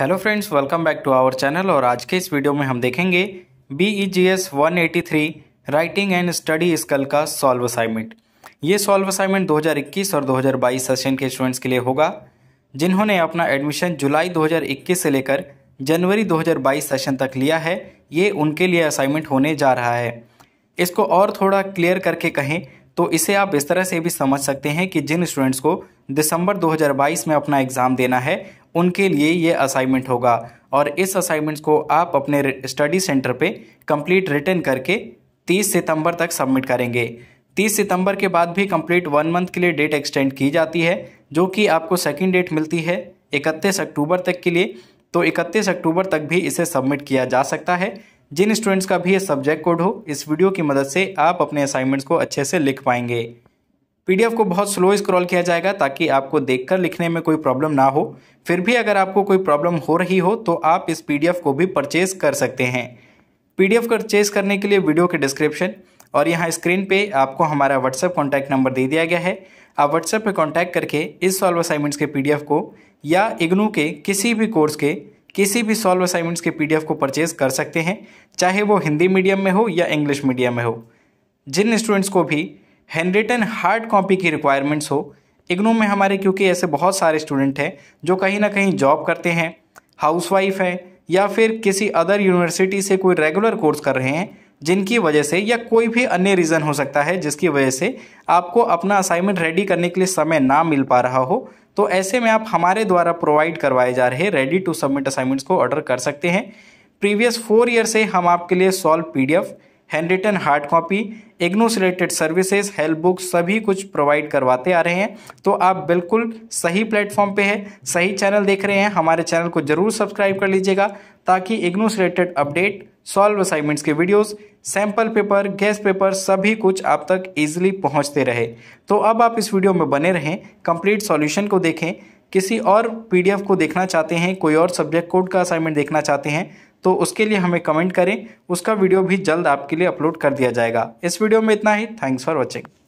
hello friends welcome back to our channel और आज के इस वीडियो में हम देखेंगे B E G S one eighty three writing and study skill का सॉल्व असाइनमेंट ये सॉल्व असाइनमेंट 2021 और 2022 सेशन के स्टूडेंट्स के लिए होगा जिन्होंने अपना एडमिशन जुलाई 2021 से लेकर जनवरी 2022 सेशन तक लिया है ये उनके लिए असाइनमेंट होने जा रहा है इसको और थोड़ा क्लियर करके कहें तो इसे आप इस तरह से भी समझ सकते हैं कि जिन स्टूडेंट्स को दिसंबर 2022 में अपना एग्ज़ाम देना है उनके लिए ये असाइनमेंट होगा और इस असाइनमेंट्स को आप अपने स्टडी सेंटर पे कंप्लीट रिटर्न करके 30 सितंबर तक सबमिट करेंगे 30 सितंबर के बाद भी कंप्लीट वन मंथ के लिए डेट एक्सटेंड की जाती है जो कि आपको सेकेंड डेट मिलती है इकतीस अक्टूबर तक के लिए तो इकतीस अक्टूबर तक भी इसे सबमिट किया जा सकता है जिन स्टूडेंट्स का भी ये सब्जेक्ट कोड हो इस वीडियो की मदद से आप अपने असाइनमेंट्स को अच्छे से लिख पाएंगे पीडीएफ को बहुत स्लो स्क्रॉल किया जाएगा ताकि आपको देखकर लिखने में कोई प्रॉब्लम ना हो फिर भी अगर आपको कोई प्रॉब्लम हो रही हो तो आप इस पीडीएफ को भी परचेज कर सकते हैं पीडीएफ परचेज करने के लिए वीडियो के डिस्क्रिप्शन और यहाँ स्क्रीन पे आपको हमारा व्हाट्सएप कॉन्टैक्ट नंबर दे दिया गया है आप व्हाट्सएप पर कॉन्टैक्ट करके इस सॉल्व असाइनमेंट्स के पी को या इग्नू के किसी भी कोर्स के किसी भी सॉल्व असाइनमेंट्स के पी को परचेज कर सकते हैं चाहे वो हिंदी मीडियम में हो या इंग्लिश मीडियम में हो जिन स्टूडेंट्स को भी हैंड रिटन हार्ड कॉपी की रिक्वायरमेंट्स हो इग्नू में हमारे क्योंकि ऐसे बहुत सारे स्टूडेंट हैं जो कहीं ना कहीं जॉब करते हैं हाउसवाइफ हैं या फिर किसी अदर यूनिवर्सिटी से कोई रेगुलर कोर्स कर रहे हैं जिनकी वजह से या कोई भी अन्य रीज़न हो सकता है जिसकी वजह से आपको अपना असाइनमेंट रेडी करने के लिए समय ना मिल पा रहा हो तो ऐसे में आप हमारे द्वारा प्रोवाइड करवाए जा रहे रेडी टू सबमिट असाइनमेंट्स को ऑर्डर कर सकते हैं प्रीवियस फोर ईयर से हम आपके लिए solve PDF hand written hard copy IGNOU's related services help book सभी कुछ प्रोवाइड करवाते आ रहे हैं तो आप बिल्कुल सही प्लेटफॉर्म पे है सही चैनल देख रहे हैं हमारे चैनल को जरूर सब्सक्राइब कर लीजिएगा ताकि IGNOU's related update solve assignments के videos sample paper guess paper सभी कुछ आप तक ईजिली पहुँचते रहे तो अब आप इस वीडियो में बने रहें कंप्लीट सॉल्यूशन को देखें किसी और पी को देखना चाहते हैं कोई और सब्जेक्ट कोड का असाइनमेंट देखना चाहते हैं तो उसके लिए हमें कमेंट करें उसका वीडियो भी जल्द आपके लिए अपलोड कर दिया जाएगा इस वीडियो में इतना ही थैंक्स फॉर वॉचिंग